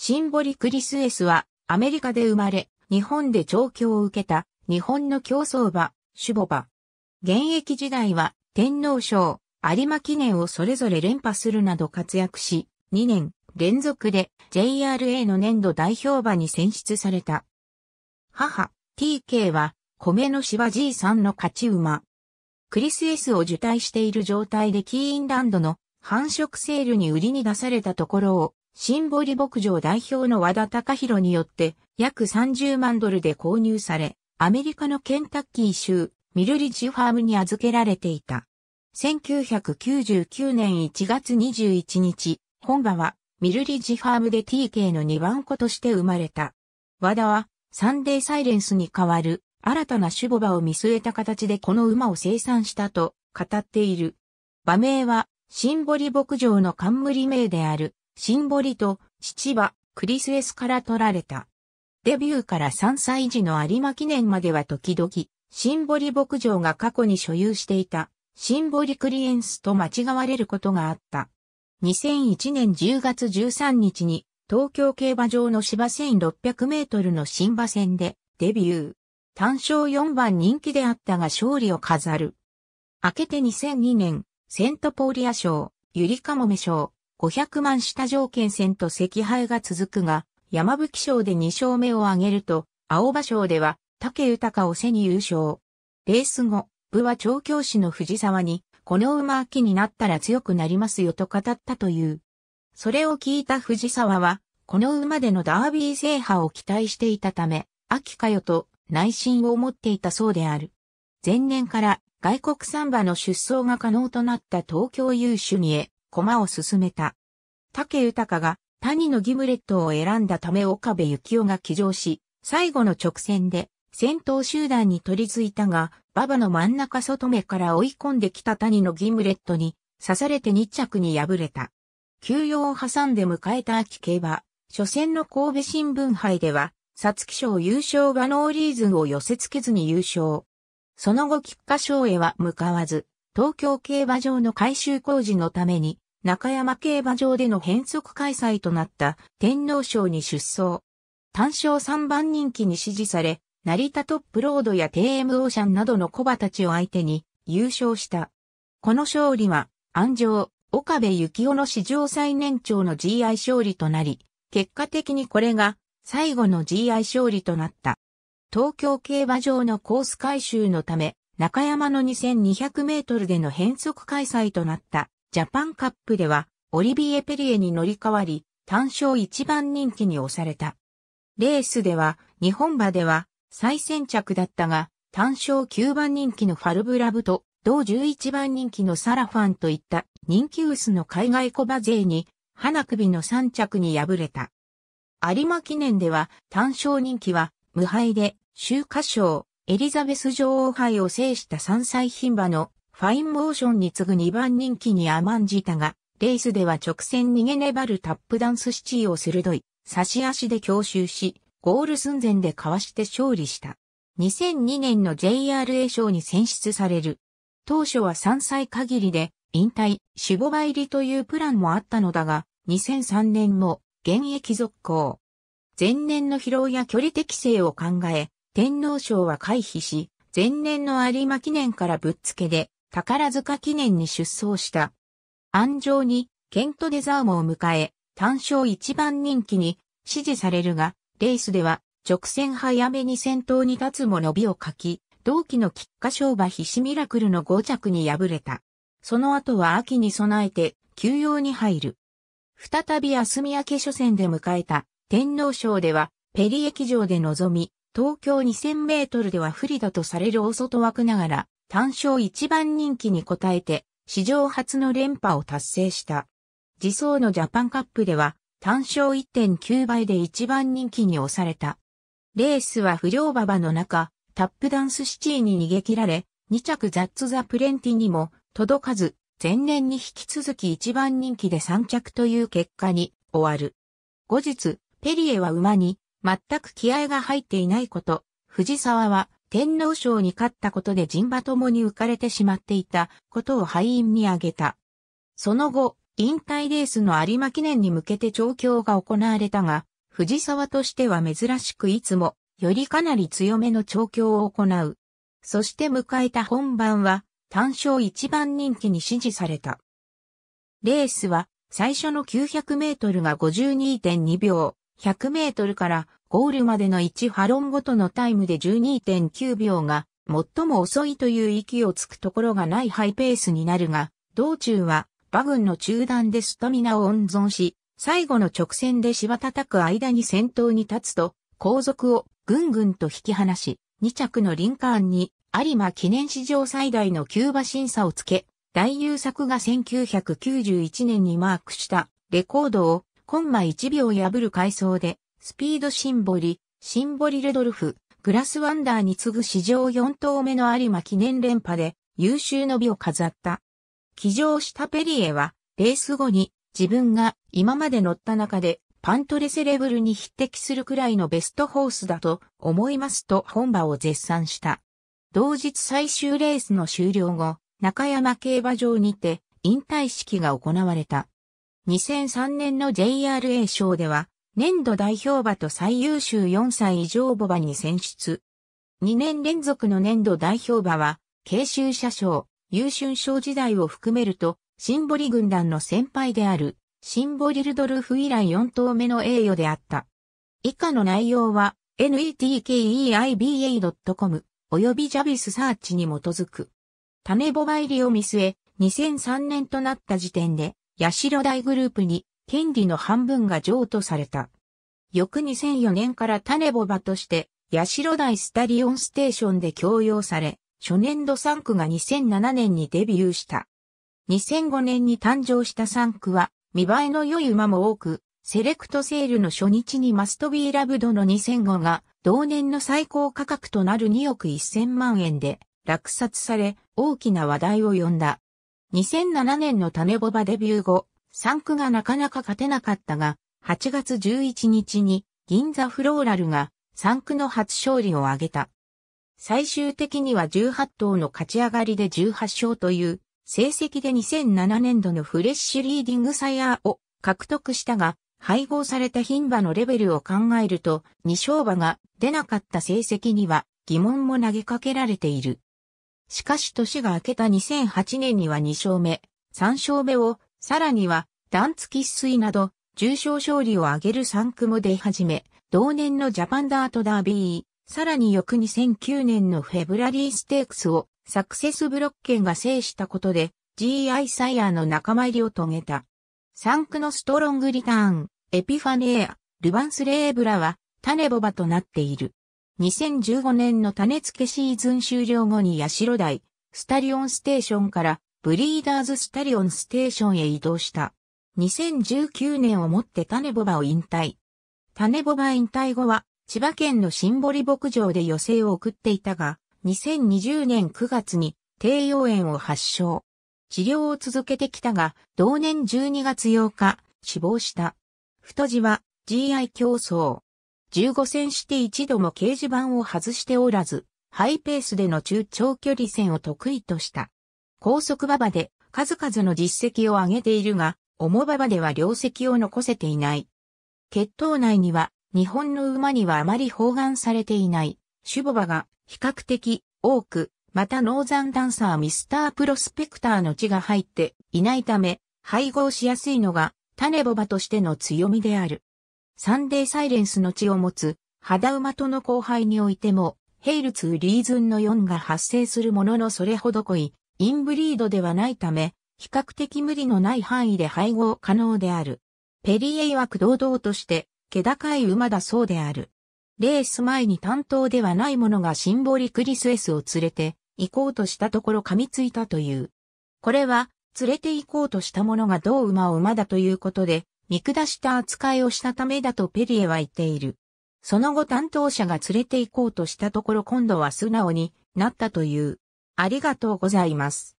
シンボリクリスエスは、アメリカで生まれ、日本で調教を受けた、日本の競争馬、守ボ馬。現役時代は、天皇賞、有馬記念をそれぞれ連覇するなど活躍し、2年連続で JRA の年度代表馬に選出された。母、TK は、米の芝 G さんの勝ち馬。クリスエスを受胎している状態でキーインランドの繁殖セールに売りに出されたところをシンボリ牧場代表の和田隆弘によって約30万ドルで購入され、アメリカのケンタッキー州ミルリッジファームに預けられていた。1999年1月21日、本場はミルリッジファームで TK の2番子として生まれた。和田はサンデーサイレンスに代わる新たな種母馬を見据えた形でこの馬を生産したと語っている。馬名はシンボリ牧場の冠名であるシンボリと父はクリスエスから取られた。デビューから3歳児の有馬記念までは時々、シンボリ牧場が過去に所有していた、シンボリクリエンスと間違われることがあった。2001年10月13日に、東京競馬場の芝1600メートルの新馬戦で、デビュー。単勝4番人気であったが勝利を飾る。明けて2002年、セントポーリア賞、ユリカモメ賞、500万下条件戦と赤敗が続くが、山吹賞で2勝目を挙げると、青葉賞では、竹豊を背に優勝。レース後、部は調教師の藤沢に、この馬秋になったら強くなりますよと語ったという。それを聞いた藤沢は、この馬でのダービー制覇を期待していたため、秋かよと内心を持っていたそうである。前年から外国産馬の出走が可能となった東京優秀にへ、駒を進めた。竹豊が谷のギムレットを選んだため岡部幸雄が騎乗し、最後の直線で先頭集団に取り付いたが、馬場の真ん中外目から追い込んできた谷のギムレットに刺されて2着に敗れた。休養を挟んで迎えた秋競馬、初戦の神戸新聞杯では、皐月賞優勝がノーリーズンを寄せ付けずに優勝。その後菊花賞へは向かわず、東京競馬場の改修工事のために中山競馬場での変則開催となった天皇賞に出走。単勝3番人気に支持され、成田トップロードや TM オーシャンなどの小馬たちを相手に優勝した。この勝利は、安城、岡部幸雄の史上最年長の GI 勝利となり、結果的にこれが最後の GI 勝利となった。東京競馬場のコース改修のため、中山の2200メートルでの変則開催となった。ジャパンカップでは、オリビエ・ペリエに乗り換わり、単勝一番人気に押された。レースでは、日本馬では、最先着だったが、単勝9番人気のファルブラブと、同11番人気のサラファンといった人気薄の海外小馬勢に、花首の3着に敗れた。有馬記念では、単勝人気は、無敗で、秋華賞、エリザベス女王杯を制した3歳牝馬のファインモーションに次ぐ2番人気に甘んじたが、レースでは直線逃げ粘るタップダンスシティを鋭い、差し足で強襲し、ゴール寸前でかわして勝利した。2002年の JRA 賞に選出される。当初は3歳限りで、引退、死亡入りというプランもあったのだが、2003年も現役続行。前年の疲労や距離適性を考え、天皇賞は回避し、前年の有馬記念からぶっつけで宝塚記念に出走した。安城に、ケントデザーモを迎え、単勝一番人気に支持されるが、レースでは直線早めに先頭に立つも伸びをかき、同期の菊花商馬必死ミラクルの5着に敗れた。その後は秋に備えて休養に入る。再び明日明け初戦で迎えた天皇賞ではペリ駅場で臨み、東京2000メートルでは不利だとされる大外枠ながら単勝一番人気に応えて、史上初の連覇を達成した。自走のジャパンカップでは、単勝1.9倍で一番人気に押された。レースは不良馬場の中、タップダンスシティに逃げ切られ、2着ザッツザプレンティにも届かず、前年に引き続き一番人気で3着という結果に終わる。後日、ペリエは馬に全く気合が入っていないこと、藤沢は天皇賞に勝ったことで陣馬ともに浮かれてしまっていたことを敗因に挙げた。その後、引退レースの有馬記念に向けて調教が行われたが、藤沢としては珍しくいつも、よりかなり強めの調教を行う。そして迎えた本番は、単勝一番人気に支持された。レースは、最初の900メートルが52.2秒、100メートルからゴールまでの1ハロンごとのタイムで12.9秒が最も遅いという息をつくところがないハイペースになるが、道中は馬群の中断でスタミナを温存し、最後の直線で芝叩く間に先頭に立つと、後続をぐんぐんと引き離し、2着のリンカーンに有馬記念史上最大のキューバ審査をつけ、大優作が1991年にマークしたレコードをコンマ1秒破る回想で、スピードシンボリ、シンボリレドルフ、グラスワンダーに次ぐ史上4頭目の有馬記念連覇で優秀の美を飾った。騎乗したペリエは、レース後に自分が今まで乗った中でパントレセレブルに匹敵するくらいのベストホースだと思いますと本場を絶賛した。同日最終レースの終了後、中山競馬場にて引退式が行われた。2003年の JRA 賞では、年度代表馬と最優秀4歳以上母馬に選出。2年連続の年度代表馬は、慶州社賞、優春賞時代を含めると、シンボリ軍団の先輩である、シンボリルドルフ以来4頭目の栄誉であった。以下の内容は、netkeiba.com 及びジャビスサーチに基づく。種ボバ入りを見据え、2003年となった時点で、八代大グループに権利の半分が譲渡された。翌2004年から種ボバとして、八代大スタリオンステーションで供用され、初年度3区が2007年にデビューした。2005年に誕生した3区は、見栄えの良い馬も多く、セレクトセールの初日にマストビーラブドの2005が、同年の最高価格となる2億1000万円で、落札され、大きな話題を呼んだ。2007年の種ボバデビュー後、3区がなかなか勝てなかったが、8月11日に銀座フローラルが3区の初勝利を挙げた。最終的には18頭の勝ち上がりで18勝という成績で2007年度のフレッシュリーディングサイヤーを獲得したが、配合された牝馬のレベルを考えると、2勝馬が出なかった成績には疑問も投げかけられている。しかし年が明けた2008年には2勝目、3勝目を、さらには、キ付き水など、重賞勝利を挙げる3区も出始め、同年のジャパンダートダービー、さらに翌2009年のフェブラリーステークスを、サクセスブロッケンが制したことで、GI サイヤーの仲間入りを遂げた。3区のストロングリターン、エピファネア、ルヴァンスレーブラは、種ボバとなっている。2015年の種付けシーズン終了後に八代台、スタリオンステーションからブリーダーズスタリオンステーションへ移動した。2019年をもって種ボバを引退。種ボバ引退後は千葉県の新堀牧場で余生を送っていたが、2020年9月に低用炎を発症。治療を続けてきたが、同年12月8日、死亡した。太字は GI 競争。15戦して一度も掲示板を外しておらず、ハイペースでの中長距離戦を得意とした。高速馬場で数々の実績を上げているが、重馬場では量績を残せていない。決闘内には、日本の馬にはあまり包含されていない、シュボバが比較的多く、またノーザンダンサーミスタープロスペクターの地が入っていないため、配合しやすいのが種ボバとしての強みである。サンデーサイレンスの地を持つ、肌馬との後輩においても、ヘイルツーリーズンの4が発生するもののそれほど濃い、インブリードではないため、比較的無理のない範囲で配合可能である。ペリエ曰く堂々として、気高い馬だそうである。レース前に担当ではない者がシンボリクリスエスを連れて行こうとしたところ噛みついたという。これは、連れて行こうとした者がどう馬を馬だということで、見下した扱いをしたためだとペリエは言っている。その後担当者が連れて行こうとしたところ今度は素直になったという。ありがとうございます。